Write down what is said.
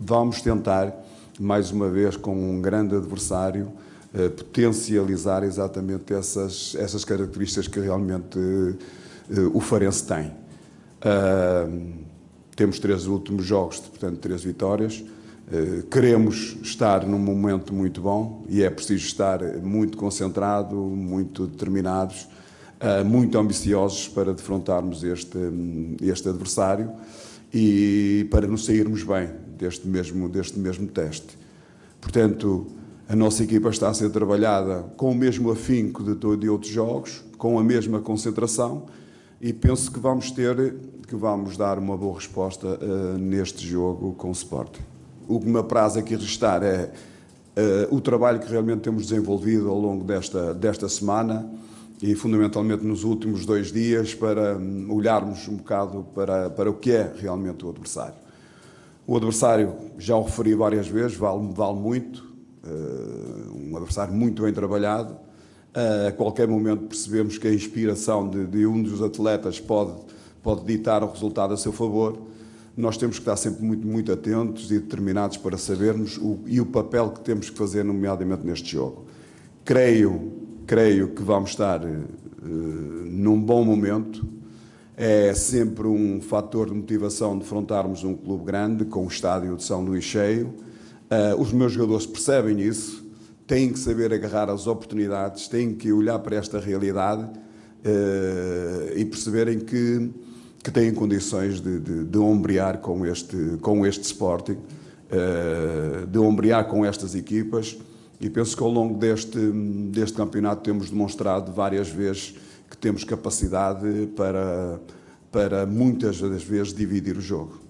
Vamos tentar, mais uma vez, com um grande adversário, eh, potencializar exatamente essas, essas características que realmente eh, o Farense tem. Temos três últimos jogos, portanto, três vitórias. Eh, queremos estar num momento muito bom e é preciso estar muito concentrado, muito determinados, ah, muito ambiciosos para defrontarmos este, hum, este adversário e para nos sairmos bem deste mesmo, deste mesmo teste. Portanto, a nossa equipa está a ser trabalhada com o mesmo afinco de, de outros jogos, com a mesma concentração e penso que vamos ter, que vamos dar uma boa resposta uh, neste jogo com o Sporting. O que me apraz aqui restar é uh, o trabalho que realmente temos desenvolvido ao longo desta, desta semana e fundamentalmente nos últimos dois dias para hum, olharmos um bocado para, para o que é realmente o adversário. O adversário, já o referi várias vezes, vale, vale muito, eh, um adversário muito bem trabalhado. Eh, a qualquer momento percebemos que a inspiração de, de um dos atletas pode, pode ditar o resultado a seu favor. Nós temos que estar sempre muito, muito atentos e determinados para sabermos o, e o papel que temos que fazer, nomeadamente neste jogo. Creio creio que vamos estar uh, num bom momento. É sempre um fator de motivação de defrontarmos um clube grande com o estádio de São Luís cheio. Uh, os meus jogadores percebem isso, têm que saber agarrar as oportunidades, têm que olhar para esta realidade uh, e perceberem que, que têm condições de, de, de ombrear com este, com este Sporting, de ombrear com estas equipas e penso que ao longo deste, deste campeonato temos demonstrado várias vezes que temos capacidade para, para muitas das vezes dividir o jogo.